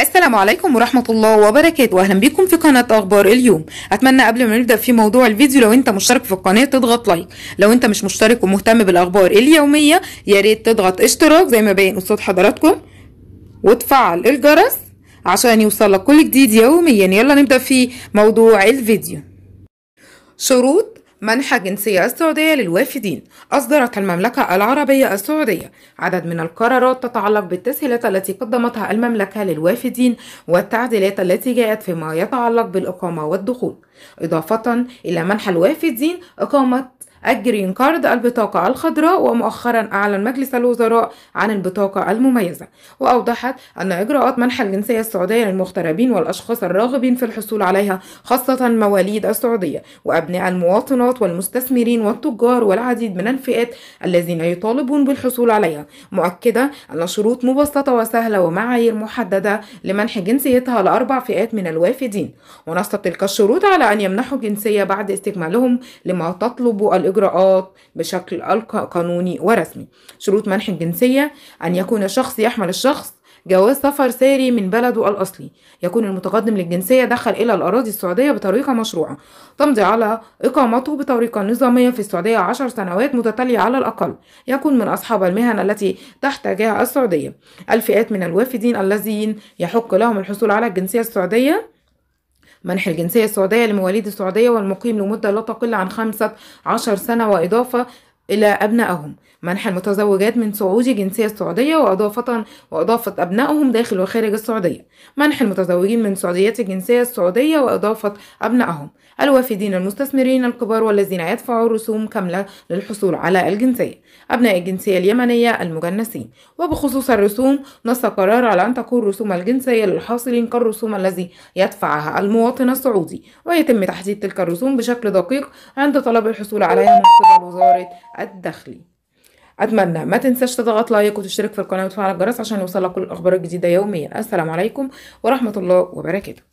السلام عليكم ورحمة الله وبركاته واهلا بيكم في قناة اخبار اليوم اتمنى قبل ما نبدأ في موضوع الفيديو لو انت مشترك في القناة تضغط لايك لو انت مش مشترك ومهتم بالاخبار اليومية ياريت تضغط اشتراك زي ما باين قصاد حضراتكم وتفعل الجرس عشان يوصلك كل جديد يوميا يلا نبدأ في موضوع الفيديو شروط منح جنسية السعودية للوافدين أصدرت المملكة العربية السعودية عدد من القرارات تتعلق بالتسهيلات التي قدمتها المملكة للوافدين والتعديلات التي جاءت فيما يتعلق بالإقامة والدخول إضافة إلى منح الوافدين إقامة الجرين كارد البطاقة الخضراء ومؤخرا أعلن مجلس الوزراء عن البطاقة المميزة وأوضحت أن إجراءات منح الجنسية السعودية للمغتربين والأشخاص الراغبين في الحصول عليها خاصة مواليد السعودية وأبناء المواطنات والمستثمرين والتجار والعديد من الفئات الذين يطالبون بالحصول عليها مؤكدة أن شروط مبسطة وسهلة ومعايير محددة لمنح جنسيتها لأربع فئات من الوافدين ونصت تلك الشروط على أن يمنحوا جنسية بعد استكمالهم لما تطلب الإجراءات الإجراءات بشكل قانوني ورسمي شروط منح الجنسية أن يكون الشخص يحمل الشخص جواز سفر ساري من بلده الأصلي يكون المتقدم للجنسية دخل إلى الأراضي السعودية بطريقة مشروعة تمضي على إقامته بطريقة نظامية في السعودية عشر سنوات متتالية على الأقل يكون من أصحاب المهن التي تحتاجها السعودية الفئات من الوافدين الذين يحق لهم الحصول على الجنسية السعودية منح الجنسية السعودية لمواليد السعودية والمقيم لمدة لا تقل عن خمسة عشر سنة وإضافة إلى أبنائهم منح المتزوجات من سعودي جنسية السعودية وإضافة وإضافة أبنائهم داخل وخارج السعودية منح المتزوجين من سعوديات الجنسية السعودية وإضافة أبنائهم الوافدين المستثمرين الكبار والذين يدفعوا رسوم كاملة للحصول على الجنسية أبناء الجنسية اليمنية المجنسين وبخصوص الرسوم نص قرار على أن تكون رسوم الجنسية للحاصلين كالرسوم الذي يدفعها المواطن السعودي ويتم تحديد تلك الرسوم بشكل دقيق عند طلب الحصول عليها من قبل وزارة الداخلي اتمنى ما تنساش تضغط لايك وتشترك في القناه وتفعل الجرس عشان يوصلك كل الاخبار الجديده يوميا السلام عليكم ورحمه الله وبركاته